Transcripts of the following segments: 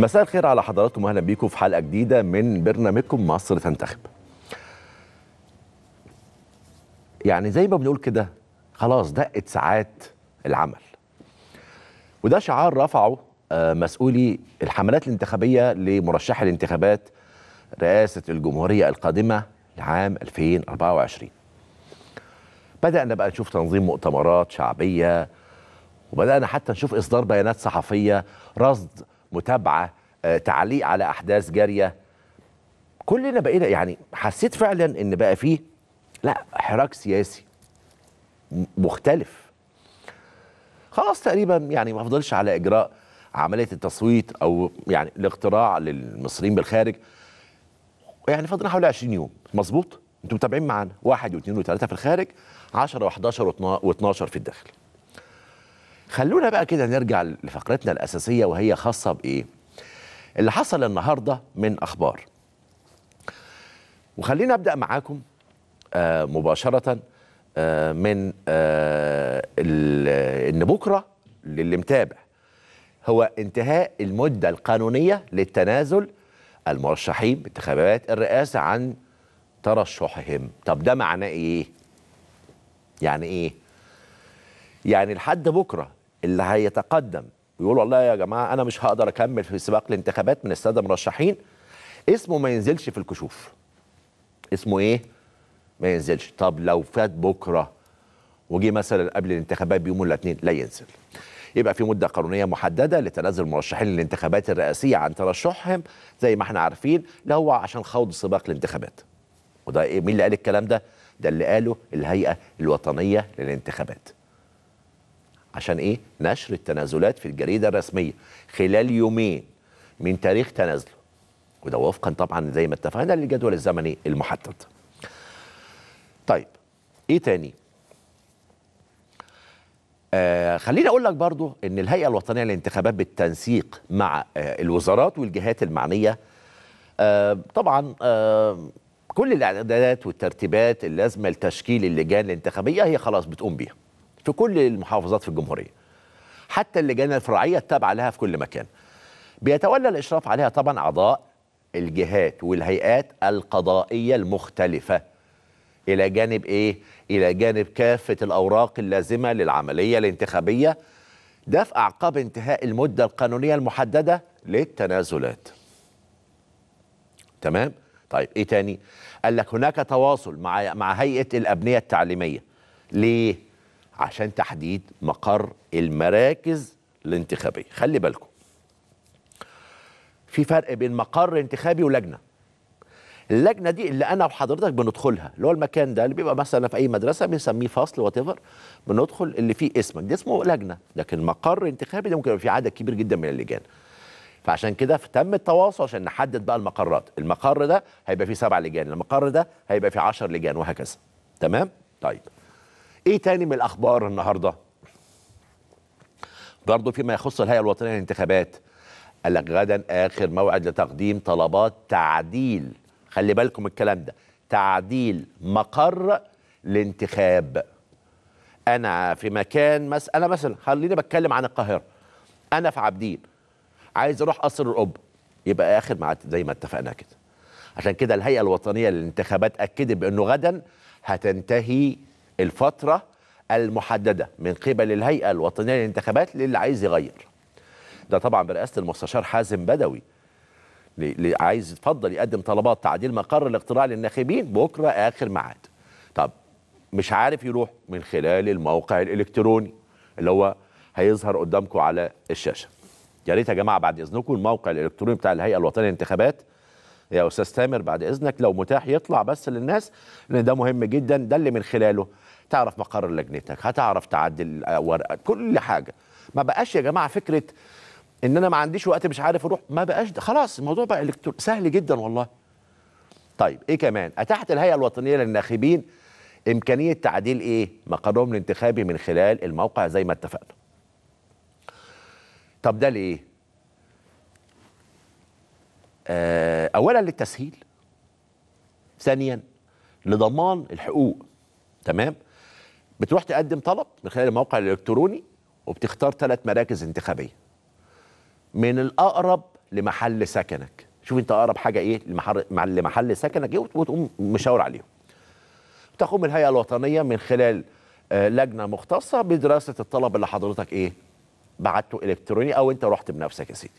مساء الخير على حضراتكم واهلا بيكم في حلقه جديده من برنامجكم مصر تنتخب. يعني زي ما بنقول كده خلاص دقت ساعات العمل. وده شعار رفعه آه، مسؤولي الحملات الانتخابيه لمرشح الانتخابات رئاسه الجمهوريه القادمه لعام 2024. بدأنا بقى نشوف تنظيم مؤتمرات شعبيه وبدأنا حتى نشوف إصدار بيانات صحفية رصد متابعه آه، تعليق على احداث جاريه كلنا بقينا يعني حسيت فعلا ان بقى فيه لا حراك سياسي مختلف خلاص تقريبا يعني ما فضلش على اجراء عمليه التصويت او يعني الاقتراع للمصريين بالخارج يعني فضلنا حوالي 20 يوم مظبوط انتم متابعين معانا واحد واثنين وثلاثه في الخارج 10 و11 و12 في الداخل خلونا بقى كده نرجع لفقرتنا الأساسية وهي خاصة بإيه اللي حصل النهاردة من أخبار وخلينا أبدأ معاكم آه، مباشرة آه، من آه، إن بكرة للي متابع هو انتهاء المدة القانونية للتنازل المرشحين بانتخابات الرئاسة عن ترشحهم طب ده معناه إيه؟ يعني إيه؟ يعني لحد بكرة اللي هيتقدم ويقول والله يا جماعه انا مش هقدر اكمل في سباق الانتخابات من الساده مرشحين اسمه ما ينزلش في الكشوف اسمه ايه ما ينزلش طب لو فات بكره وجي مثلا قبل الانتخابات بيوم الاثنين لا ينزل يبقى في مده قانونيه محدده لتنازل المرشحين للانتخابات الرئاسيه عن ترشحهم زي ما احنا عارفين لا هو عشان خوض سباق الانتخابات وده إيه؟ مين اللي قال الكلام ده ده اللي قاله الهيئه الوطنيه للانتخابات عشان ايه نشر التنازلات في الجريده الرسميه خلال يومين من تاريخ تنازله وده وفقا طبعا زي ما اتفقنا للجدول الزمني المحدد طيب ايه تاني آه خليني اقول لك برضو ان الهيئه الوطنيه للانتخابات بالتنسيق مع آه الوزارات والجهات المعنيه آه طبعا آه كل الاعدادات والترتيبات اللازمه لتشكيل اللجان الانتخابيه هي خلاص بتقوم بيها في كل المحافظات في الجمهورية حتى اللجان الفرعية التابعة لها في كل مكان بيتولى الإشراف عليها طبعا أعضاء الجهات والهيئات القضائية المختلفة إلى جانب إيه؟ إلى جانب كافة الأوراق اللازمة للعملية الانتخابية دفع أعقاب انتهاء المدة القانونية المحددة للتنازلات تمام؟ طيب إيه تاني؟ قال لك هناك تواصل مع مع هيئة الأبنية التعليمية ليه؟ عشان تحديد مقر المراكز الانتخابيه خلي بالكم في فرق بين مقر انتخابي ولجنه اللجنه دي اللي انا وحضرتك بندخلها اللي هو المكان ده اللي بيبقى مثلا في اي مدرسه بنسميه فصل وات بندخل اللي فيه اسمك ده اسمه لجنه لكن مقر انتخابي ده ممكن يبقى فيه عدد كبير جدا من اللجان فعشان كده تم التواصل عشان نحدد بقى المقرات المقر ده هيبقى فيه سبع لجان المقر ده هيبقى فيه عشر لجان وهكذا تمام طيب ايه تاني من الاخبار النهارده برضه فيما يخص الهيئه الوطنيه للانتخابات قال لك غدا اخر موعد لتقديم طلبات تعديل خلي بالكم الكلام ده تعديل مقر الانتخاب انا في مكان مس... انا مثلا خليني بتكلم عن القاهره انا في عابدين عايز اروح قصر الاب يبقى اخر مع زي ما اتفقنا كده عشان كده الهيئه الوطنيه للانتخابات اكدت بانه غدا هتنتهي الفترة المحددة من قبل الهيئة الوطنية للانتخابات للي عايز يغير ده طبعا برئاسة المستشار حازم بدوي اللي عايز يتفضل يقدم طلبات تعديل مقر الاقتراع للناخبين بكرة آخر ميعاد طب مش عارف يروح من خلال الموقع الإلكتروني اللي هو هيظهر قدامكم على الشاشة يا ريت يا جماعة بعد إذنكم الموقع الإلكتروني بتاع الهيئة الوطنية للانتخابات يا استاذ تامر بعد اذنك لو متاح يطلع بس للناس لان ده مهم جدا ده اللي من خلاله تعرف مقر لجنتك هتعرف تعدل ورقه كل حاجه ما بقاش يا جماعه فكره ان انا ما عنديش وقت مش عارف اروح ما بقاش خلاص الموضوع بقى الكتر. سهل جدا والله طيب ايه كمان اتاحت الهيئه الوطنيه للناخبين امكانيه تعديل ايه مقرهم الانتخابي من خلال الموقع زي ما اتفقنا طب ده ليه آه اولا للتسهيل ثانيا لضمان الحقوق تمام بتروح تقدم طلب من خلال الموقع الالكتروني وبتختار ثلاث مراكز انتخابيه من الاقرب لمحل سكنك شوف انت اقرب حاجه ايه لمحل, لمحل سكنك ايه وتقوم مشاور عليهم تقوم الهيئه الوطنيه من خلال آه، لجنه مختصه بدراسه الطلب اللي حضرتك ايه بعته الكتروني او انت رحت بنفسك يا سيدي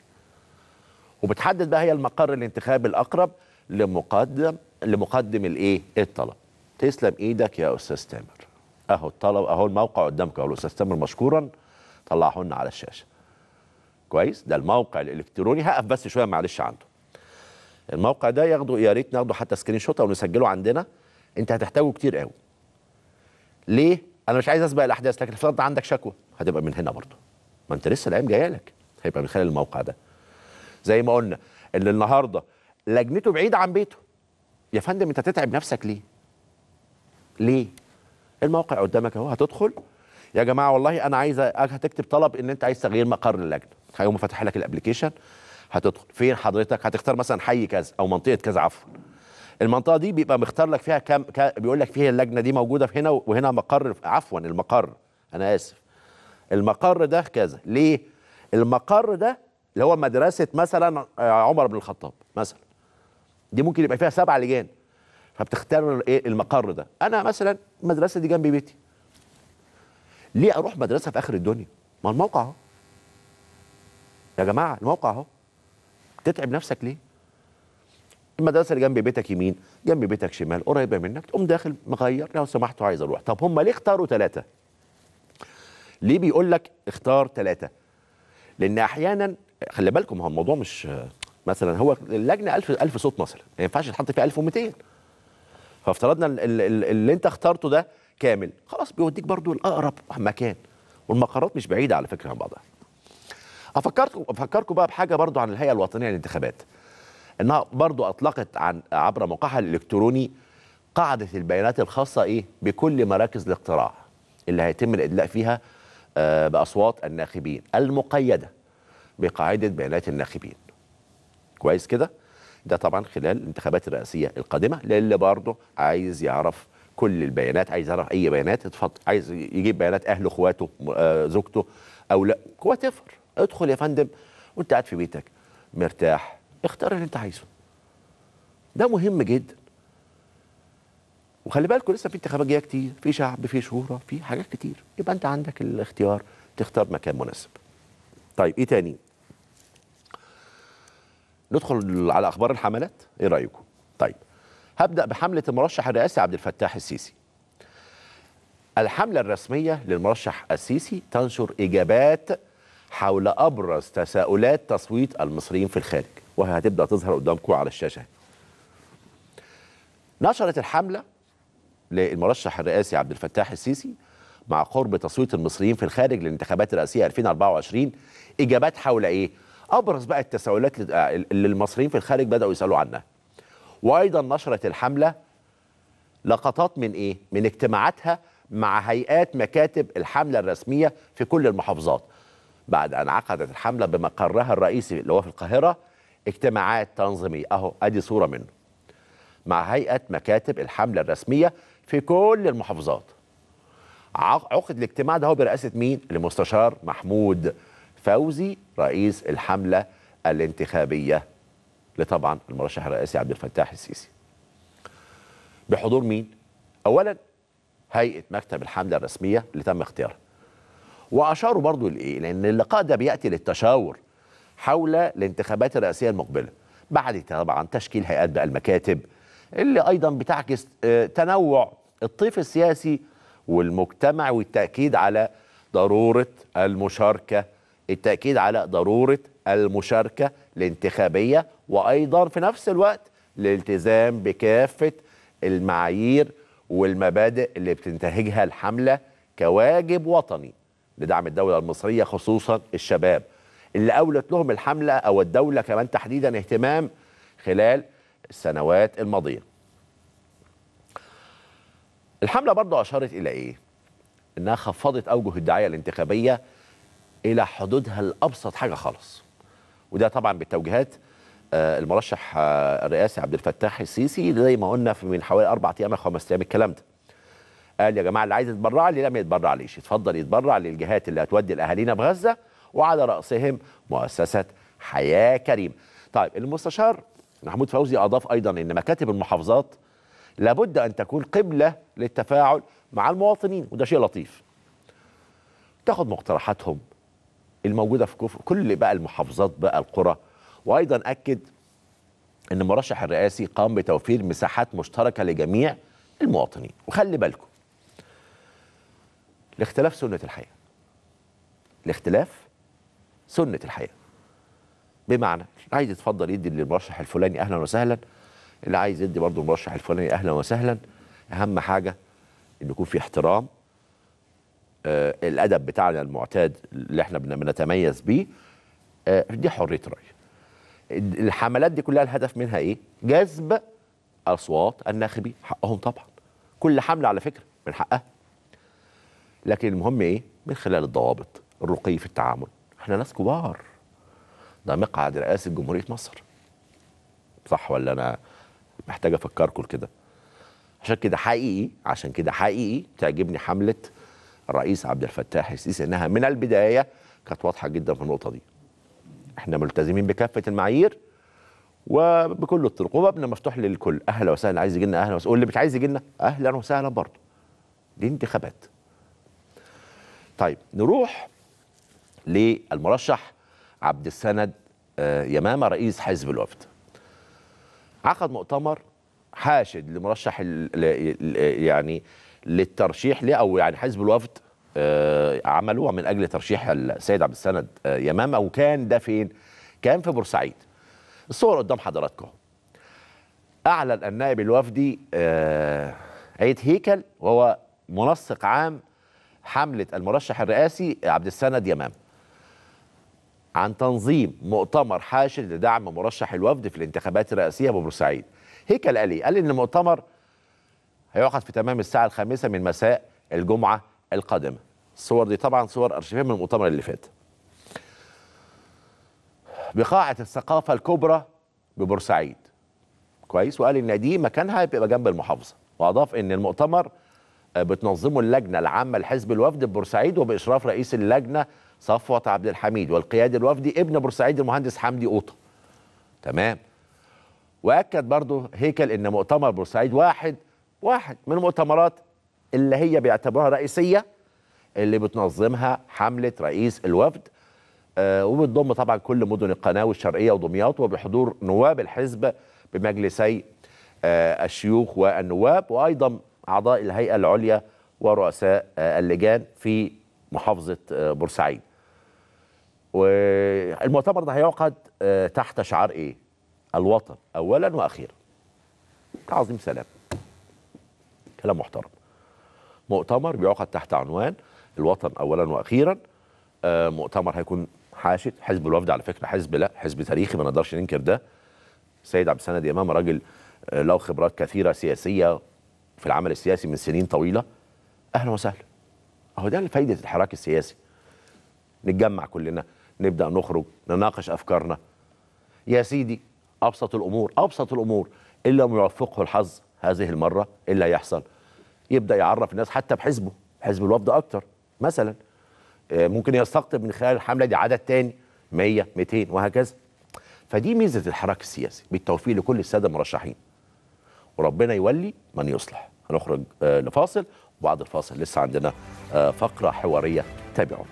وبتحدد بقى هي المقر الانتخابي الاقرب لمقدم لمقدم الايه الطلب تسلم ايدك يا استاذ تامر اهو الطلب اهو الموقع قدامكم اهو الاستاذ تامر مشكورا طلعه لنا على الشاشه كويس ده الموقع الالكتروني هقف بس شويه معلش عنده الموقع ده ياخده يا ريت ناخده حتى سكرين شوت او نسجله عندنا انت هتحتاجه كتير قوي ليه انا مش عايز اسبق الاحداث لكن فرض عندك شكوى هتبقى من هنا برضه ما انت لسه الايام جايه لك هيبقى من خلال الموقع ده زي ما قلنا اللي النهارده لجنته بعيده عن بيته يا فندم انت تتعب نفسك ليه ليه الموقع قدامك اهو هتدخل يا جماعه والله انا عايز هتكتب طلب ان انت عايز تغيير مقر اللجنه هيقوم فاتح لك الابلكيشن هتدخل فين حضرتك هتختار مثلا حي كذا او منطقه كذا عفوا المنطقه دي بيبقى مختار لك فيها كام بيقول لك فيها اللجنه دي موجوده في هنا وهنا مقر عفوا المقر انا اسف المقر ده كذا ليه المقر ده اللي هو مدرسه مثلا آه، عمر بن الخطاب مثلا دي ممكن يبقى فيها سبع لجان فبتختار ايه المقر ده انا مثلا المدرسه دي جنب بيتي ليه اروح مدرسه في اخر الدنيا ما الموقع اهو يا جماعه الموقع اهو تتعب نفسك ليه المدرسه اللي جنب بيتك يمين جنب بيتك شمال قريبه منك تقوم داخل مغير لو سمحت عايز اروح طب هم ليه اختاروا ثلاثه ليه بيقول لك اختار ثلاثه لان احيانا خلي بالكم هو الموضوع مش مثلا هو اللجنه 1000 1000 صوت مثلا ما ينفعش تحط فيها 1200 فافترضنا اللي انت اخترته ده كامل خلاص بيوديك برضو الاقرب مكان والمقرات مش بعيده على فكره عن بعضها افكركم افكركم بقى بحاجه برضو عن الهيئه الوطنيه للانتخابات انها برضو اطلقت عن عبر موقعها الالكتروني قاعده البيانات الخاصه ايه بكل مراكز الاقتراع اللي هيتم الادلاء فيها آه، باصوات الناخبين المقيده بقاعده بيانات الناخبين كويس كده ده طبعا خلال الانتخابات الرئاسيه القادمه للي برضه عايز يعرف كل البيانات عايز يعرف اي بيانات اتفضل عايز يجيب بيانات اهله اخواته آه، زوجته او لا وات ادخل يا فندم وانت قاعد في بيتك مرتاح اختار اللي انت عايزه ده مهم جدا وخلي بالكم لسه في انتخابات جايه كتير في شعب في شهوره في حاجات كتير يبقى انت عندك الاختيار تختار مكان مناسب طيب ايه تاني ندخل على اخبار الحملات ايه رايكم طيب هبدا بحمله المرشح الرئاسي عبد الفتاح السيسي الحمله الرسميه للمرشح السيسي تنشر اجابات حول ابرز تساؤلات تصويت المصريين في الخارج وهي هتبدا تظهر قدامكم على الشاشه نشرت الحمله للمرشح الرئاسي عبد الفتاح السيسي مع قرب تصويت المصريين في الخارج للانتخابات الرئاسيه 2024 اجابات حول ايه ابرز بقى التساؤلات آه، اللي المصريين في الخارج بداوا يسالوا عنها وايضا نشرت الحمله لقطات من ايه من اجتماعاتها مع هيئات مكاتب الحمله الرسميه في كل المحافظات بعد ان عقدت الحمله بمقرها الرئيسي اللي هو في القاهره اجتماعات تنظيميه اهو ادي صوره منه مع هيئه مكاتب الحمله الرسميه في كل المحافظات عقد الاجتماع ده هو برئاسه مين المستشار محمود فوزي رئيس الحملة الانتخابية لطبعا المرشح الرئاسي عبد الفتاح السيسي بحضور مين؟ أولا هيئة مكتب الحملة الرسمية اللي تم اختيارها وأشاروا برضو لإيه؟ لأن اللقاء ده بيأتي للتشاور حول الانتخابات الرئاسية المقبلة بعد طبعا تشكيل هيئات بقى المكاتب اللي أيضا بتعكس آه، تنوع الطيف السياسي والمجتمع والتأكيد على ضرورة المشاركة التأكيد على ضرورة المشاركة الانتخابية وأيضا في نفس الوقت الالتزام بكافة المعايير والمبادئ اللي بتنتهجها الحملة كواجب وطني لدعم الدولة المصرية خصوصا الشباب اللي أولت لهم الحملة أو الدولة كمان تحديدا اهتمام خلال السنوات الماضية الحملة برضو أشارت إلى إيه؟ إنها خفضت أوجه الدعاية الانتخابية الى حدودها الابسط حاجه خالص وده طبعا بالتوجيهات آه، المرشح آه، الرئاسي عبد الفتاح السيسي زي ما قلنا في من حوالي اربع ايام او خمس ايام الكلام ده قال يا جماعه اللي عايز يتبرع لي لا ما يتبرعليش يتفضل يتبرع للجهات اللي هتودي لاهالينا بغزه وعلى راسهم مؤسسه حياه كريم طيب المستشار محمود فوزي اضاف ايضا ان مكاتب المحافظات لابد ان تكون قبله للتفاعل مع المواطنين وده شيء لطيف تاخد مقترحاتهم الموجوده في كفر كل بقى المحافظات بقى القرى وايضا اكد ان المرشح الرئاسي قام بتوفير مساحات مشتركه لجميع المواطنين وخلي بالكم الاختلاف سنه الحياه الاختلاف سنه الحياه بمعنى عايز يتفضل يدي للمرشح الفلاني اهلا وسهلا اللي عايز يدي برضه المرشح الفلاني اهلا وسهلا اهم حاجه ان يكون في احترام آه، الادب بتاعنا المعتاد اللي احنا بنتميز بيه آه، دي حريه راي الحملات دي كلها الهدف منها ايه جذب اصوات الناخبين حقهم طبعا كل حمله على فكره من حقها لكن المهم ايه من خلال الضوابط الرقي في التعامل احنا ناس كبار ده مقعد رئاسه جمهوريه مصر صح ولا انا محتاج افكركم كده عشان كده حقيقي عشان كده حقيقي تعجبني حمله الرئيس عبد الفتاح السيسي انها من البدايه كانت واضحه جدا في النقطه دي. احنا ملتزمين بكافه المعايير وبكل الطرق وبابنا مفتوح للكل اهلا وسهلا عايز يجي لنا اهلا وسهلا واللي مش عايز يجي لنا اهلا وسهلا برضه. دي انتخابات. طيب نروح للمرشح عبد السند آه، يمامه رئيس حزب الوفد. عقد مؤتمر حاشد لمرشح يعني للترشيح ليه او يعني حزب الوفد آه، عملوها من اجل ترشيح السيد عبد السند آه، يمامه وكان ده فين؟ كان في بورسعيد. الصور قدام حضراتكم. اعلن النائب الوفدي آه، عيد هيكل وهو منسق عام حمله المرشح الرئاسي عبد السند يمامه. عن تنظيم مؤتمر حاشد لدعم مرشح الوفد في الانتخابات الرئاسيه ببورسعيد. هيكل قال ايه؟ قال ان المؤتمر هيعقد في تمام الساعة الخامسة من مساء الجمعة القادمة الصور دي طبعا صور أرشيفية من المؤتمر اللي فات بقاعة الثقافة الكبرى ببورسعيد كويس وقال إن دي مكانها بيبقى جنب المحافظة وأضاف إن المؤتمر آه، بتنظمه اللجنة العامة لحزب الوفد ببورسعيد وبإشراف رئيس اللجنة صفوة عبد الحميد والقيادي الوفدي ابن بورسعيد المهندس حمدي قوطة تمام وأكد برضه هيكل إن مؤتمر بورسعيد واحد واحد من المؤتمرات اللي هي بيعتبروها رئيسيه اللي بتنظمها حمله رئيس الوفد آه وبتضم طبعا كل مدن القناه والشرقيه ودمياط وبحضور نواب الحزب بمجلسي آه الشيوخ والنواب وايضا اعضاء الهيئه العليا ورؤساء آه اللجان في محافظه آه، بورسعيد. والمؤتمر ده هيعقد آه، تحت شعار ايه؟ الوطن اولا واخيرا. عظيم سلام. كلام محترم مؤتمر بيعقد تحت عنوان الوطن اولا واخيرا آه، مؤتمر هيكون حاشد حزب الوفد على فكره حزب لا حزب تاريخي ما نقدرش ننكر ده السيد عبد السند امام راجل آه، له خبرات كثيره سياسيه في العمل السياسي من سنين طويله اهلا وسهلا اهو ده فايده الحراك السياسي نتجمع كلنا نبدا نخرج نناقش افكارنا يا سيدي ابسط الامور ابسط الامور الا لم يوفقه الحظ هذه المره الا يحصل يبدا يعرف الناس حتى بحزبه حزب الوفد اكتر مثلا آه، ممكن يستقطب من خلال الحمله دي عدد تاني 100 200 وهكذا فدي ميزه الحراك السياسي بالتوفيق لكل الساده المرشحين وربنا يولي من يصلح هنخرج آه، لفاصل وبعد الفاصل لسه عندنا آه، فقره حواريه تابعونا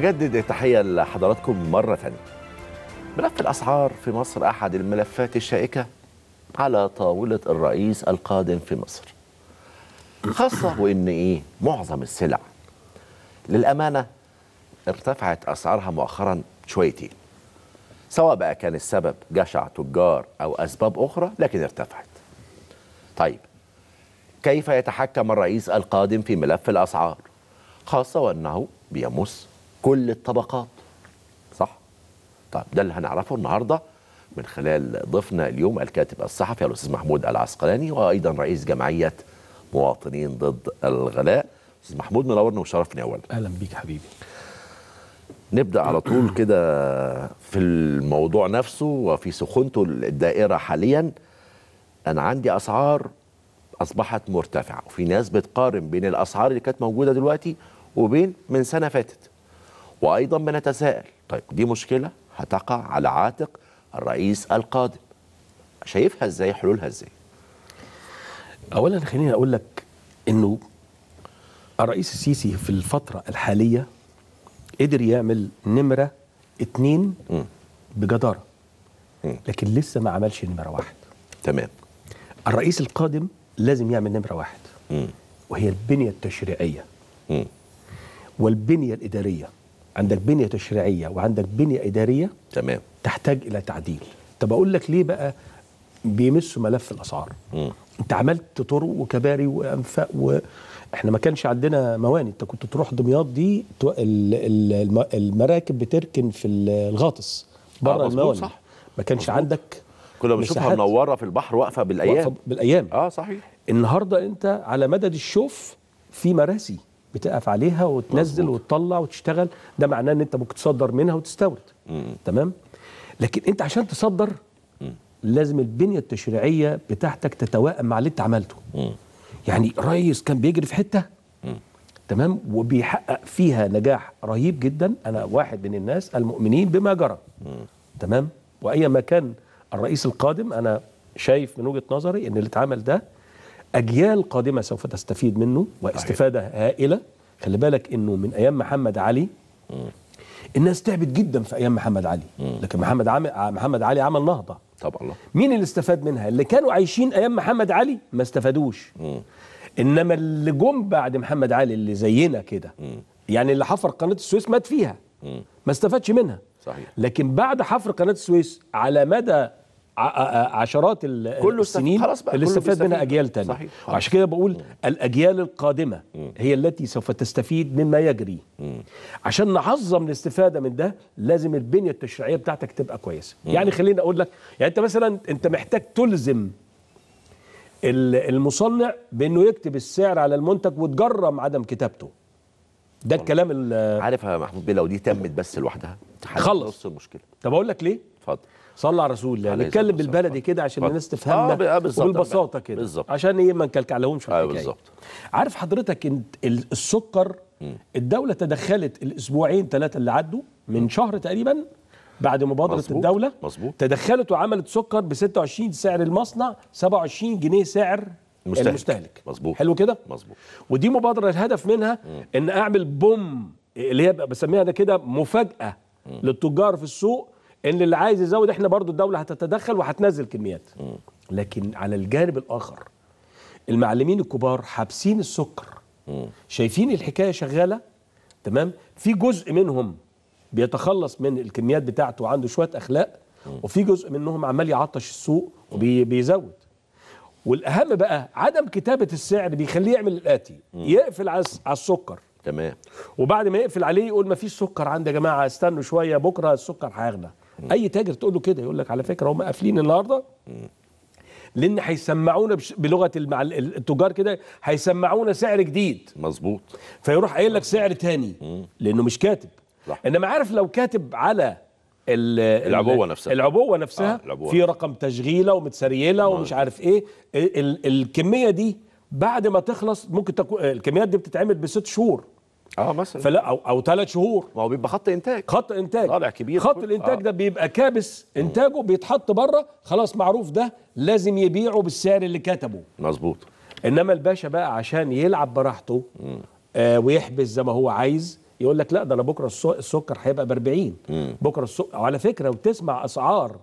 بجدد التحيه لحضراتكم مرة ثانية ملف الأسعار في مصر أحد الملفات الشائكة على طاولة الرئيس القادم في مصر خاصة وإن إيه معظم السلع للأمانة ارتفعت أسعارها مؤخرا شويتين سواء بقى كان السبب جشع تجار أو أسباب أخرى لكن ارتفعت طيب كيف يتحكم الرئيس القادم في ملف الأسعار خاصة وأنه بيمس كل الطبقات صح طيب ده اللي هنعرفه النهارده من خلال ضيفنا اليوم الكاتب الصحفي الاستاذ محمود العسقلاني وايضا رئيس جمعيه مواطنين ضد الغلاء استاذ محمود منورنا وشرفني اولا اهلا بيك حبيبي نبدا على طول كده في الموضوع نفسه وفي سخونته الدائره حاليا انا عندي اسعار اصبحت مرتفعه وفي ناس بتقارن بين الاسعار اللي كانت موجوده دلوقتي وبين من سنه فاتت وأيضا بنتساءل طيب دي مشكلة هتقع على عاتق الرئيس القادم شايفها ازاي حلولها ازاي اولا خليني اقول لك انه الرئيس السيسي في الفتره الحاليه قدر يعمل نمره اتنين بجداره لكن لسه ما عملش نمره واحد تمام الرئيس القادم لازم يعمل نمره واحد وهي البنيه التشريعيه والبنيه الاداريه عندك بنية تشريعية وعندك بنية إدارية تمام تحتاج إلى تعديل طب أقول لك ليه بقى بيمسوا ملف الأسعار مم. أنت عملت طرق وكباري وأنفاق و... احنا ما كانش عندنا موانئ انت كنت تروح دمياط دي المراكب بتركن في الغاطس بره آه، الموانئ صح ما كانش مزبوط. عندك كنا بنشوفها منوره في البحر واقفه بالايام واقفة بالايام اه صحيح النهارده انت على مدد الشوف في مراسي بتقف عليها وتنزل مزبوط. وتطلع وتشتغل ده معناه ان انت ممكن تصدر منها وتستورد مم. تمام لكن انت عشان تصدر مم. لازم البنيه التشريعيه بتاعتك تتوائم مع اللي انت عملته مم. يعني ريس كان بيجري في حته مم. تمام وبيحقق فيها نجاح رهيب جدا انا واحد من الناس المؤمنين بما جرى مم. تمام وايا ما كان الرئيس القادم انا شايف من وجهه نظري ان اللي اتعمل ده أجيال قادمة سوف تستفيد منه واستفادة هائلة خلي بالك أنه من أيام محمد علي الناس تعبت جدا في ايام محمد علي لكن محمد عم... محمد علي عمل نهضه طبعا مين اللي استفاد منها اللي كانوا عايشين ايام محمد علي ما استفادوش انما اللي جم بعد محمد علي اللي زينا كده يعني اللي حفر قناه السويس مات فيها ما استفادش منها صحيح لكن بعد حفر قناه السويس على مدى عشرات السنين اللي استفاد منها اجيال تانية صحيح. وعشان كده بقول الاجيال القادمه هي التي سوف تستفيد مما يجري عشان نعظم الاستفاده من ده لازم البنيه التشريعيه بتاعتك تبقى كويسه يعني خليني اقول لك يعني انت مثلا انت محتاج تلزم المصنع بانه يكتب السعر على المنتج وتجرم عدم كتابته ده الكلام عارف يا محمود بيه لو دي تمت بس لوحدها خلص المشكله طب اقول لك ليه اتفضل صلى على رسول الله نتكلم بالبلدي كده عشان الناس تفهمنا آه, آه، بالبساطه كده عشان ايه ما نكلكعلهمش في آه، الحكايه بالظبط عارف حضرتك السكر الدوله تدخلت الاسبوعين ثلاثه اللي عدوا من م. شهر تقريبا بعد مبادره مزبوط. الدوله مزبوط. تدخلت وعملت سكر ب 26 سعر المصنع 27 جنيه سعر المستهلك, المستهلك. مظبوط حلو كده مظبوط ودي مبادره الهدف منها م. ان اعمل بوم اللي هي بسميها ده كده مفاجاه للتجار في السوق ان اللي عايز يزود احنا برضو الدوله هتتدخل وهتنزل كميات لكن على الجانب الاخر المعلمين الكبار حابسين السكر شايفين الحكايه شغاله تمام في جزء منهم بيتخلص من الكميات بتاعته وعنده شويه اخلاق وفي جزء منهم عمال يعطش السوق وبيزود والاهم بقى عدم كتابه السعر بيخليه يعمل الاتي يقفل على السكر تمام وبعد ما يقفل عليه يقول ما فيش سكر عندي يا جماعه استنوا شويه بكره السكر هيغلى اي تاجر تقول له كده يقول لك على فكره هم قافلين النهارده لان هيسمعونا بلغه التجار كده هيسمعونا سعر جديد مظبوط فيروح قايل لك سعر تاني مم. لانه مش كاتب صح. انما عارف لو كاتب على العبوه نفسها العبوه نفسها آه العبوة. في رقم تشغيله ومتسريله نعم. ومش عارف ايه ال... ال... الكميه دي بعد ما تخلص ممكن تكون الكميات دي بتتعمل بست شهور اه مثلا فلا او او ثلاث شهور ما هو بيبقى خط انتاج خط انتاج طالع كبير خط الانتاج آه. ده بيبقى كابس انتاجه بيتحط بره خلاص معروف ده لازم يبيعه بالسعر اللي كتبه مظبوط انما الباشا بقى عشان يلعب براحته آه ويحبس زي ما هو عايز يقول لك لا ده انا بكره السكر هيبقى ب 40 بكره السكر وعلى فكره وتسمع اسعار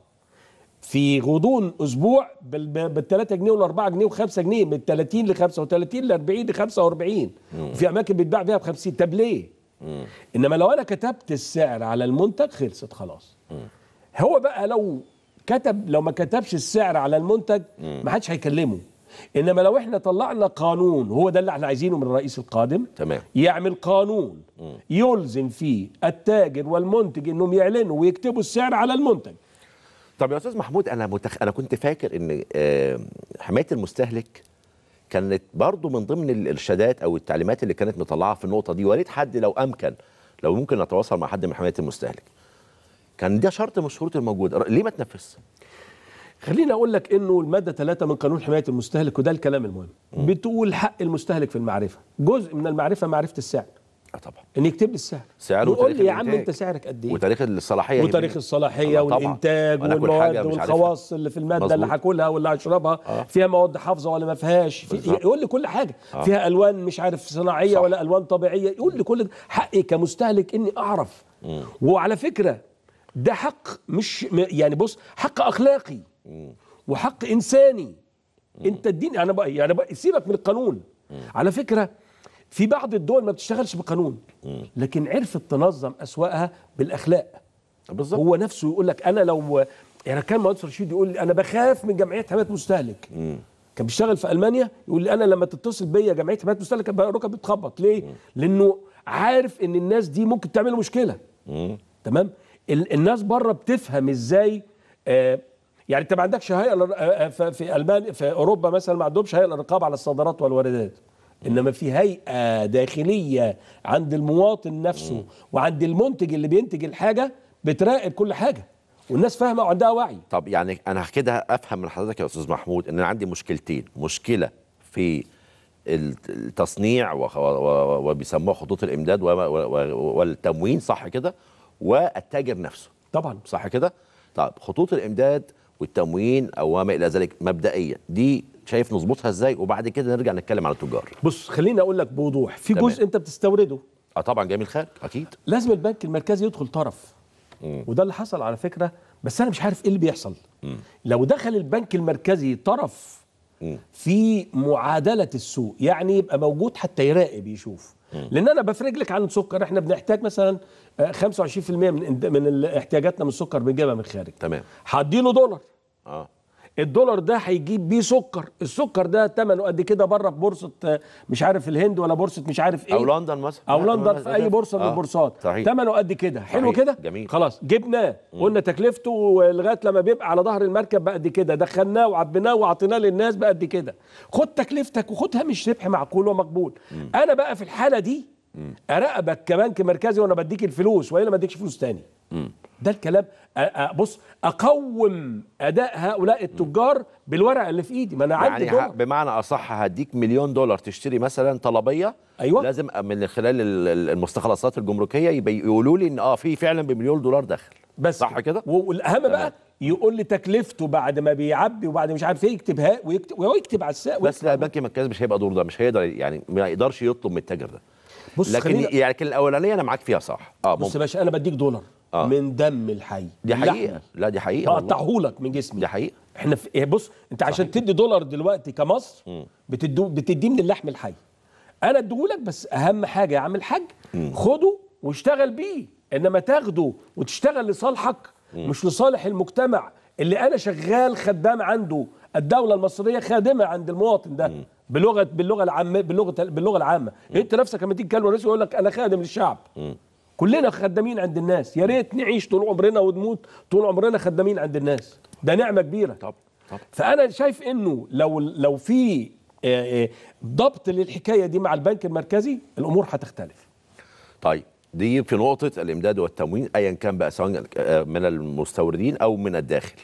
في غضون اسبوع بال 3 جنيه وال 4 جنيه و 5 جنيه من 30 ل 35 ل 40 ل 45 وفي اماكن بيتباع فيها ب 50 طب ليه؟ مم. انما لو انا كتبت السعر على المنتج خلصت خلاص مم. هو بقى لو كتب لو ما كتبش السعر على المنتج ما حدش هيكلمه انما لو احنا طلعنا قانون هو ده اللي احنا عايزينه من الرئيس القادم تمام يعمل قانون مم. يلزم فيه التاجر والمنتج انهم يعلنوا ويكتبوا السعر على المنتج طب يا استاذ محمود انا متخ... انا كنت فاكر ان حمايه المستهلك كانت برضو من ضمن الارشادات او التعليمات اللي كانت مطلعه في النقطه دي وليت حد لو امكن لو ممكن نتواصل مع حد من حمايه المستهلك كان ده شرط من الشروط الموجوده ليه ما تنفذش خليني اقول لك انه الماده 3 من قانون حمايه المستهلك وده الكلام المهم بتقول حق المستهلك في المعرفه جزء من المعرفه معرفه السعر اه طبعا ان يكتب لي السعر سعره ويقول لي يا عم انت سعرك قد ايه وتاريخ الصلاحيه وتاريخ الصلاحيه آه، والانتاج والمواد والخواص اللي في الماده مزبوط. اللي هاكلها واللي هشربها آه. فيها مواد حافظه ولا ما فيهاش في يقول لي كل حاجه آه. فيها الوان مش عارف صناعيه صح. ولا الوان طبيعيه يقول لي كل حقي كمستهلك اني اعرف م. وعلى فكره ده حق مش يعني بص حق اخلاقي م. وحق انساني م. انت اديني انا بقى يعني بقى سيبك من القانون م. على فكره في بعض الدول ما بتشتغلش بقانون لكن عرفت تنظم اسواقها بالاخلاق بالظبط هو نفسه يقول لك انا لو يعني كان مهندس رشيد يقول لي انا بخاف من جمعيه حمايه مستهلك كان بيشتغل في المانيا يقول لي انا لما تتصل بيا جمعيه حمايه مستهلك الركب بتخبط ليه؟ لانه عارف ان الناس دي ممكن تعمل مشكله تمام؟ الناس بره بتفهم ازاي آه يعني انت ما عندكش هيئه آه، آه، في المانيا في اوروبا مثلا ما عندهمش هيئه للرقابه على الصادرات والواردات انما في هيئه داخليه عند المواطن نفسه وعند المنتج اللي بينتج الحاجه بتراقب كل حاجه والناس فاهمه وعندها وعي طب يعني انا كده افهم من حضرتك يا استاذ محمود ان انا عندي مشكلتين مشكله في التصنيع وبيسموها خطوط الامداد والتموين صح كده والتاجر نفسه طبعا صح كده طب خطوط الامداد والتموين او ما الى ذلك مبدئيا دي شايف نظبطها ازاي وبعد كده نرجع نتكلم على التجار بص خليني اقول لك بوضوح في جزء انت بتستورده اه طبعا جاي من الخارج اكيد لازم البنك المركزي يدخل طرف مم. وده اللي حصل على فكره بس انا مش عارف ايه اللي بيحصل مم. لو دخل البنك المركزي طرف مم. في معادله السوق يعني يبقى موجود حتى يراقب يشوف مم. لان انا بفرج لك عن السكر احنا بنحتاج مثلا 25% آه، من من احتياجاتنا من السكر بنجيبها من الخارج تمام هديله دولار اه الدولار ده هيجيب بيه سكر السكر ده ثمنه قد كده بره في بورصه آه، مش عارف الهند ولا بورصه مش عارف ايه او لندن مثلا او لندن في اي بورصه من آه، البورصات ثمنه قد كده حلو كده جميل خلاص جبناه قلنا تكلفته لغايه لما بيبقى على ظهر المركب بقد كده دخلناه وعبيناه وعطيناه للناس بقد كده خد تكلفتك وخدها مش ربح معقول ومقبول مم. انا بقى في الحاله دي اراقبك كبنك مركزي وانا بديك الفلوس والا ما اديكش فلوس تاني ده الكلام بص اقوم اداء هؤلاء التجار بالورقه اللي في ايدي ما انا عندي يعني بمعنى اصح هديك مليون دولار تشتري مثلا طلبيه أيوة. لازم من خلال المستخلصات الجمركيه يقولوا لي ان اه في فعلا بمليون دولار دخل بس صح كده والاهم بقى يقول لي تكلفته بعد ما بيعبي وبعد مش عارف ايه يكتبها ويكتب ويكتب على الساق بس لا بنك المركزي مش هيبقى دور ده مش هيقدر يعني ما يقدرش يطلب من التاجر ده بص لكن يعني الاولانيه انا معاك فيها صح اه بص يا باشا انا بديك دولار آه. من دم الحي دي حقيقه لا دي حقيقه بقطعه لك من جسمي دي حقيقه احنا في إيه، بص انت عشان تدي دولار دلوقتي كمصر بتدو بتديه من اللحم الحي انا اديهولك بس اهم حاجه يا عم الحاج خده واشتغل بيه انما تاخده وتشتغل لصالحك م. مش لصالح المجتمع اللي انا شغال خدام عنده الدوله المصريه خادمه عند المواطن ده م. بلغه باللغه العامه باللغه باللغه العامه م. انت نفسك لما تيجي تكلم الناس يقول لك انا خادم للشعب م. كلنا خدامين عند الناس يا ريت نعيش طول عمرنا ونموت طول عمرنا خدامين عند الناس ده نعمه كبيره طب طب فانا شايف انه لو لو في آه، آه، ضبط للحكايه دي مع البنك المركزي الامور هتختلف طيب دي في نقطه الامداد والتموين ايا كان بقى سواء آه، من المستوردين او من الداخل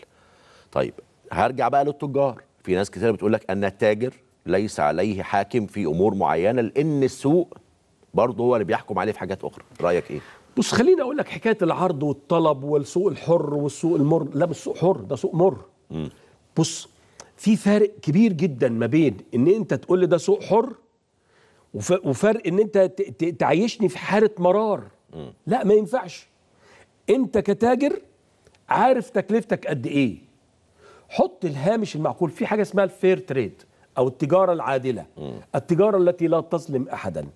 طيب هرجع بقى للتجار في ناس كتير بتقول لك ان التاجر ليس عليه حاكم في امور معينه لان السوق برضه هو اللي بيحكم عليه في حاجات اخرى رايك ايه بص خليني اقول لك حكايه العرض والطلب والسوق الحر والسوق المر لا مش سوق حر ده سوق مر م. بص في فارق كبير جدا ما بين ان انت تقول لي ده سوق حر وفرق ان انت تعيشني في حاله مرار م. لا ما ينفعش انت كتاجر عارف تكلفتك قد ايه حط الهامش المعقول في حاجه اسمها الفير تريد او التجاره العادله م. التجاره التي لا تظلم احدا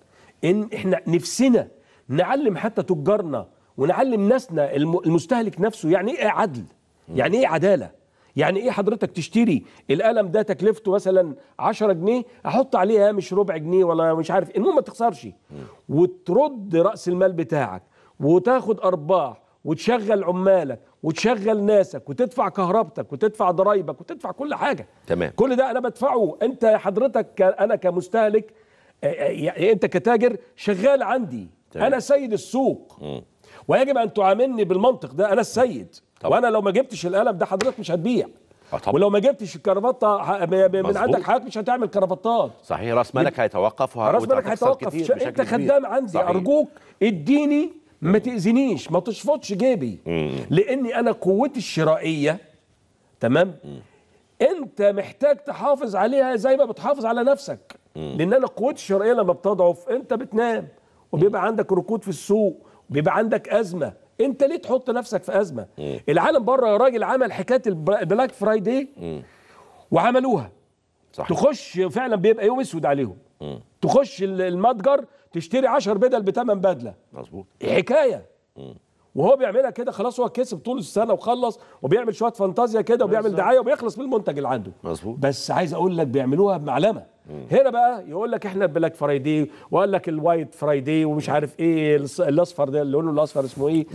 ان احنا نفسنا نعلم حتى تجارنا ونعلم ناسنا المستهلك نفسه يعني ايه عدل يعني ايه عداله يعني ايه حضرتك تشتري القلم ده تكلفته مثلا 10 جنيه احط عليها مش ربع جنيه ولا مش عارف إيه. المهم ما تخسرش وترد راس المال بتاعك وتاخد ارباح وتشغل عمالك وتشغل ناسك وتدفع كهربتك وتدفع ضرايبك وتدفع كل حاجه تمام كل ده انا بدفعه انت حضرتك انا كمستهلك يعني انت كتاجر شغال عندي طيب. انا سيد السوق م. ويجب ان تعاملني بالمنطق ده انا السيد طبعا. وانا لو ما جبتش القلم ده حضرتك مش هتبيع آه، طبعا. ولو ما جبتش الكرافطه من عندك حضرتك مش هتعمل كرافتات صحيح راس مالك هيتوقف راس مالك هيتوقف ش... انت خدام عندي صحيح. ارجوك اديني ما تاذينيش ما تشفطش جيبي مم. لاني انا قوتي الشرائيه تمام مم. انت محتاج تحافظ عليها زي ما بتحافظ على نفسك لان انا قوتي الشرعيه لما بتضعف انت بتنام وبيبقى عندك ركود في السوق وبيبقى عندك ازمه انت ليه تحط نفسك في ازمه العالم بره يا راجل عمل حكايه البلاك فرايداي وعملوها صح. تخش فعلا بيبقى يوم اسود عليهم مم. تخش المتجر تشتري 10 بدل بثمن بدله مظبوط حكايه مم. وهو بيعملها كده خلاص هو كسب طول السنه وخلص وبيعمل شويه فانتازيا كده وبيعمل دعايه وبيخلص بالمنتج اللي عنده مظبوط بس عايز اقول لك بيعملوها بمعلمه هنا بقى يقول لك احنا بلاك فرايدي وقال لك الوايت فرايدي ومش عارف ايه الاصفر ده له الاصفر اسمه ايه؟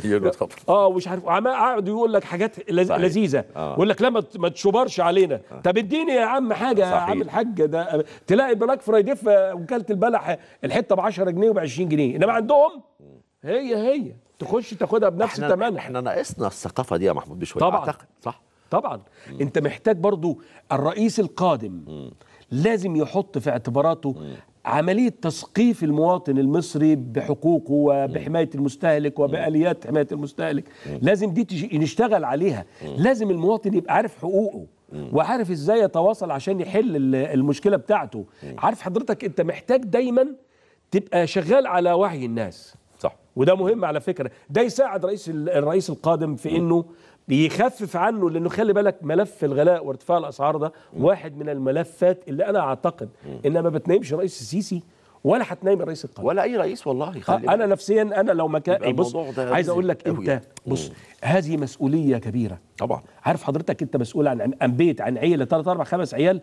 اه ومش عارف قعد يقول لك حاجات لذيذه آه. يقول لك لا ما تشبرش علينا آه. طب اديني يا عم حاجه يا عم الحاج ده تلاقي بلاك فرايدي في وكاله البلح الحته ب 10 جنيه وب 20 جنيه انما عندهم هي هي تخش تاخدها بنفس احنا الثمن احنا ناقصنا الثقافه دي يا محمود بشويه طبعا أعتقد. صح طبعا مم. انت محتاج برضو الرئيس القادم مم. لازم يحط في اعتباراته مم. عملية تثقيف المواطن المصري بحقوقه وبحماية المستهلك وبآليات حماية المستهلك مم. لازم دي نشتغل عليها مم. لازم المواطن يبقى عارف حقوقه وعارف ازاي يتواصل عشان يحل المشكلة بتاعته عارف حضرتك انت محتاج دايما تبقى شغال على وعي الناس وده مهم على فكره ده يساعد رئيس الرئيس القادم في انه بيخفف عنه لانه خلي بالك ملف الغلاء وارتفاع الاسعار ده واحد من الملفات اللي انا اعتقد ان ما بتنامش رئيس السيسي ولا هتنام الرئيس القادم ولا اي رئيس والله خلي انا نفسيا انا لو مكان بص عايز اقول لك انت يعني. بص هذه مسؤوليه كبيره طبعا عارف حضرتك انت مسؤول عن عن بيت عن عيله ثلاث اربع خمس عيال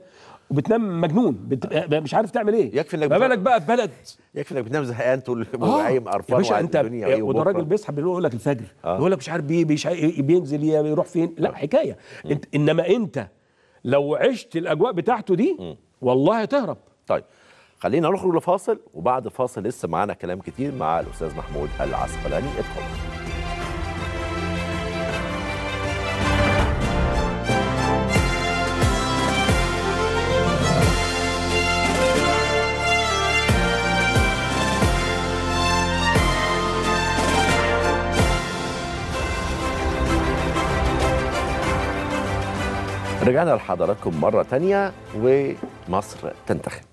وبتنام مجنون بتبقى آه. مش عارف تعمل ايه يكفي انك ما بالك بقى في بلد يكفي انك بتنام زهقان طول وعايم آه. قرفان يا انت وده الراجل بيصحى بيقول لك الفجر آه. يقول لك مش عارف بي بيش... بينزل يروح فين لا آه. حكايه انت انما انت لو عشت الاجواء بتاعته دي م. والله تهرب طيب خلينا نخرج لفاصل وبعد فاصل لسه معانا كلام كتير مع الاستاذ محمود العسقلاني اتفضل رجعنا لحضراتكم مرة تانية ومصر تنتخب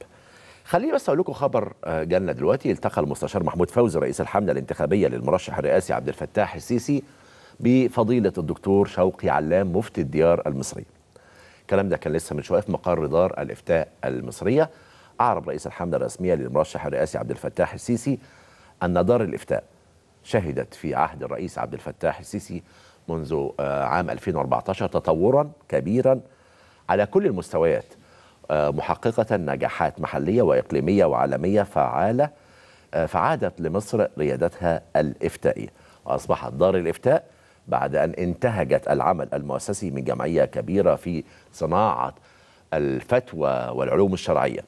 خليني بس اقول لكم خبر آه، جالنا دلوقتي التقى المستشار محمود فوزي رئيس الحمله الانتخابيه للمرشح الرئاسي عبد الفتاح السيسي بفضيله الدكتور شوقي علام مفتي الديار المصريه. الكلام ده كان لسه من شويه في مقر دار الافتاء المصريه اعرب رئيس الحمله الرسميه للمرشح الرئاسي عبد الفتاح السيسي ان دار الافتاء شهدت في عهد الرئيس عبد الفتاح السيسي منذ آه، عام 2014 تطورا كبيرا على كل المستويات آه، محققة نجاحات محلية وإقليمية وعالمية فعالة آه، فعادت لمصر ريادتها الإفتائية وأصبحت دار الإفتاء بعد أن انتهجت العمل المؤسسي من جمعية كبيرة في صناعة الفتوى والعلوم الشرعية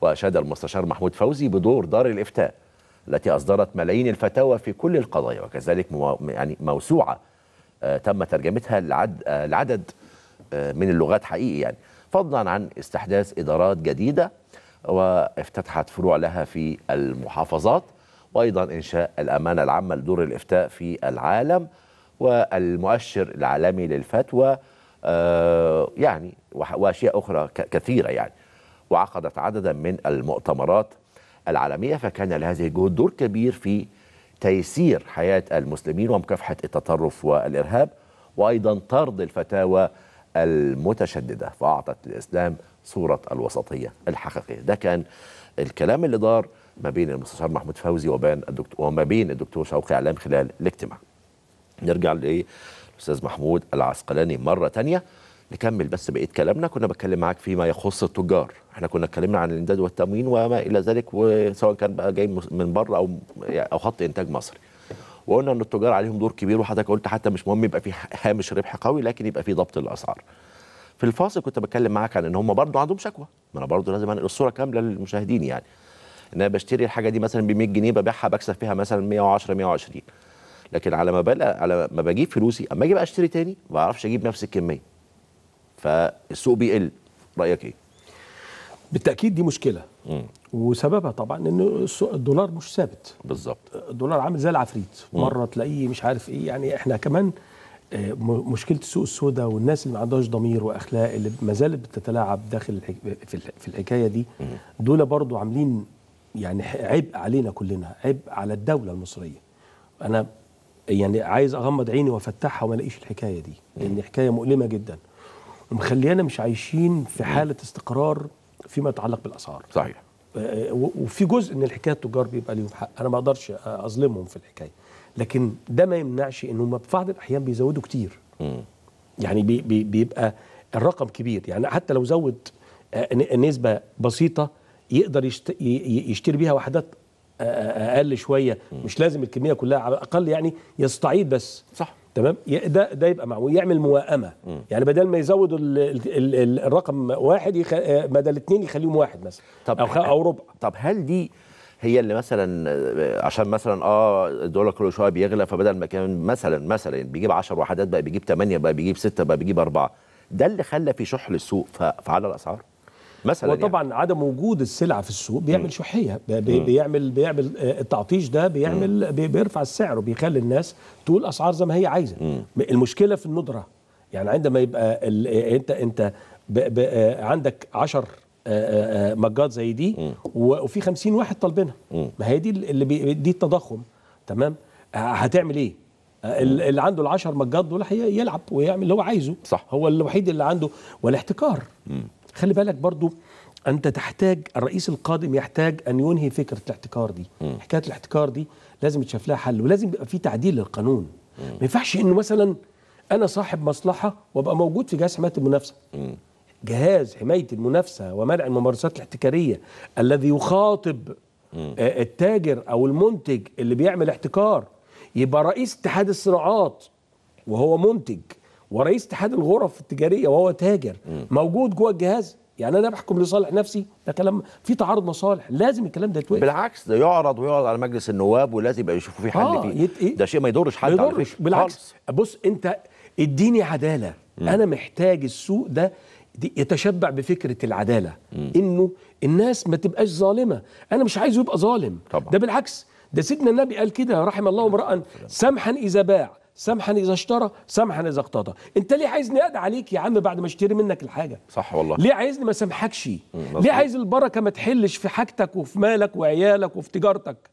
وأشاد المستشار محمود فوزي بدور دار الإفتاء التي أصدرت ملايين الفتاوى في كل القضايا وكذلك يعني موسوعة آه، تم ترجمتها آه، لعدد آه، من اللغات حقيقي يعني فضلا عن استحداث إدارات جديدة وافتتحت فروع لها في المحافظات وأيضا إنشاء الأمانة العامة لدور الإفتاء في العالم والمؤشر العالمي للفتوى يعني وأشياء أخرى كثيرة يعني وعقدت عددا من المؤتمرات العالمية فكان لهذه الجهود دور كبير في تيسير حياة المسلمين ومكافحة التطرف والإرهاب وأيضا طرد الفتاوى المتشددة فأعطت للإسلام صورة الوسطية الحقيقية ده كان الكلام اللي دار ما بين المستشار محمود فوزي وبين الدكتور وما بين الدكتور شوقي علام خلال الاجتماع نرجع للأستاذ محمود العسقلاني مرة تانية نكمل بس بقيه كلامنا كنا بتكلم معاك فيما يخص التجار احنا كنا اتكلمنا عن الامداد والتموين وما الى ذلك وسواء كان بقى جاي من بره او يعني او خط انتاج مصري وقلنا ان التجار عليهم دور كبير وحضرتك قلت حتى مش مهم يبقى في هامش ربح قوي لكن يبقى في ضبط الاسعار في الفاصل كنت بتكلم معاك عن ان هم برضه عندهم شكوى ما انا برضه لازم انقل الصوره كامله للمشاهدين يعني ان انا بشتري الحاجه دي مثلا ب 100 جنيه ببيعها بكسب فيها مثلا 110 120 لكن على ما بل... على ما بجيب فلوسي اما اجي بقى اشتري تاني ما بعرفش اجيب نفس الكميه فالسوق بيقل رايك ايه بالتاكيد دي مشكله مم. وسببها طبعا ان الدولار مش ثابت بالظبط الدولار عامل زي العفريت مم. مره تلاقيه مش عارف ايه يعني احنا كمان آه، مشكله السوق السوداء والناس اللي ما عندهاش ضمير واخلاق اللي ما زالت بتتلاعب داخل في الحكايه دي دول برضو عاملين يعني عبء علينا كلنا عبء على الدوله المصريه انا يعني عايز اغمض عيني وافتحها وما الاقيش الحكايه دي لان حكايه مؤلمه جدا مخليانا مش عايشين في حاله استقرار فيما يتعلق بالاسعار صحيح آه، آه، وفي جزء من الحكايه التجار بيبقى ليهم حق انا ما اقدرش اظلمهم في الحكايه لكن ده ما يمنعش انهم في بعض الاحيان بيزودوا كتير م. يعني بي بي بيبقى الرقم كبير يعني حتى لو زود آه، نسبه بسيطه يقدر يشتري بيها وحدات اقل شويه مش لازم الكميه كلها على الاقل يعني يستعيد بس صح تمام ده ده يبقى معمول يعمل موائمه يعني بدل ما يزود الـ الـ الـ الرقم واحد يخ... بدل اثنين يخليهم واحد مثلا طب او خ... او ربع طب هل دي هي اللي مثلا عشان مثلا اه الدولار كل شويه بيغلى فبدل ما كان مثلا مثلا بيجيب 10 وحدات بقى بيجيب 8 بقى بيجيب 6 بقى بيجيب 4 ده اللي خلى في شح للسوق فعلى الاسعار مثلا يعني. وطبعا يعني. عدم وجود السلعه في السوق بيعمل شحيه بي بيعمل بيعمل آه، التعطيش ده بيعمل بي بيرفع السعر وبيخلي الناس تقول اسعار زي ما هي عايزه المشكله في الندره يعني عندما يبقى آه، انت انت آه، عندك 10 مجات زي دي وفي 50 واحد طالبينها ما هي دي اللي بي دي التضخم تمام هتعمل ايه اللي عنده العشر مجات دول هيلعب ويعمل اللي هو عايزه صح هو الوحيد اللي عنده والاحتكار خلي بالك برضو انت تحتاج الرئيس القادم يحتاج ان ينهي فكره الاحتكار دي م. حكايه الاحتكار دي لازم يتشاف لها حل ولازم يبقى في تعديل للقانون ما ينفعش انه مثلا انا صاحب مصلحه وابقى موجود في جهاز حمايه المنافسه م. جهاز حمايه المنافسه ومنع الممارسات الاحتكاريه الذي يخاطب آه، التاجر او المنتج اللي بيعمل احتكار يبقى رئيس اتحاد الصناعات وهو منتج ورئيس اتحاد الغرف التجاريه وهو تاجر موجود جوه الجهاز يعني انا بحكم لصالح نفسي ده كلام في تعارض مصالح لازم الكلام ده يتوقف بالعكس ده يعرض ويعرض على مجلس النواب ولازم يبقى يشوفوا فيه حل آه فيه يت... إيه؟ ده شيء ما يضرش حد يضرش. على بالعكس خالص. بص انت اديني عداله م. انا محتاج السوق ده يتشبع بفكره العداله م. انه الناس ما تبقاش ظالمه انا مش عايزه يبقى ظالم طبعا. ده بالعكس ده سيدنا النبي قال كده رحم الله امرا سمحا اذا باع سامحا اذا اشترى سامحا اذا اقتضى انت ليه عايزني اقعد عليك يا عم بعد ما اشتري منك الحاجه صح والله ليه عايزني ما سامحكش ليه عايز البركه ما تحلش في حاجتك وفي مالك وعيالك وفي تجارتك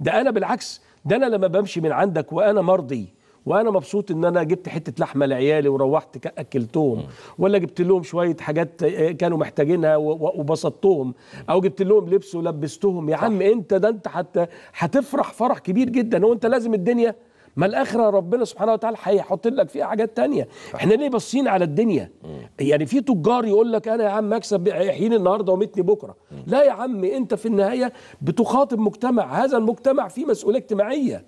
ده انا بالعكس ده انا لما بمشي من عندك وانا مرضي وانا مبسوط ان انا جبت حته لحمه لعيالي وروحت اكلتهم ولا جبت لهم شويه حاجات آه، كانوا محتاجينها وبسطتهم او جبت لهم لبس ولبستهم يا عم انت ده انت حتى هتفرح فرح كبير جدا هو انت لازم الدنيا ما الاخره ربنا سبحانه وتعالى هيحط لك فيها حاجات تانية احنا ليه باصين على الدنيا يعني في تجار يقول لك انا يا عم اكسب حين النهارده ومتني بكره لا يا عم انت في النهايه بتخاطب مجتمع هذا المجتمع فيه مسؤوليه اجتماعيه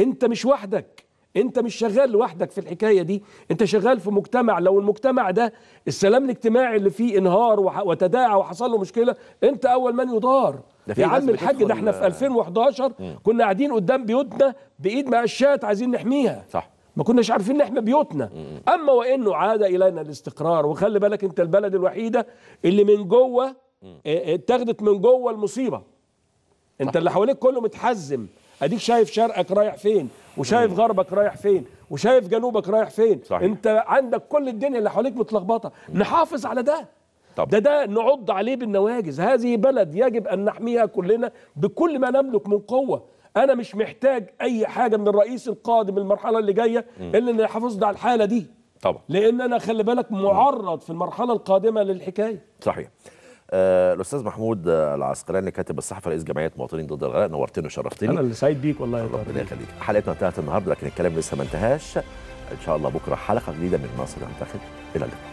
انت مش وحدك انت مش شغال لوحدك في الحكايه دي انت شغال في مجتمع لو المجتمع ده السلام الاجتماعي اللي فيه انهار وتداعى وحصل له مشكله انت اول من يضار ده في يا عم الحاج ده احنا في 2011 مم. كنا قاعدين قدام بيوتنا بايد مقشات عايزين نحميها صح ما كناش عارفين نحمي بيوتنا مم. اما وانه عاد الينا الاستقرار وخلي بالك انت البلد الوحيده اللي من جوه آه، آه، اتاخدت من جوه المصيبه انت اللي حواليك كله متحزم اديك شايف شرقك رايح فين وشايف غربك رايح فين وشايف جنوبك رايح فين صحيح. انت عندك كل الدنيا اللي حواليك متلخبطه نحافظ على ده طب. ده ده نعض عليه بالنواجز هذه بلد يجب أن نحميها كلنا بكل ما نملك من قوة أنا مش محتاج أي حاجة من الرئيس القادم المرحلة اللي جاية إلا إن يحافظ على الحالة دي طبعا لأن أنا خلي بالك معرض في المرحلة القادمة للحكاية صحيح آه، الاستاذ محمود آه، العسقلاني كاتب الصحفه رئيس جمعيه مواطنين ضد الغلاء نورتني وشرفتني انا اللي سعيد بيك والله ربنا يخليك حلقتنا انتهت النهارده لكن الكلام لسه ما انتهاش ان شاء الله بكره حلقه جديده من مصر ينتخب الى اللقاء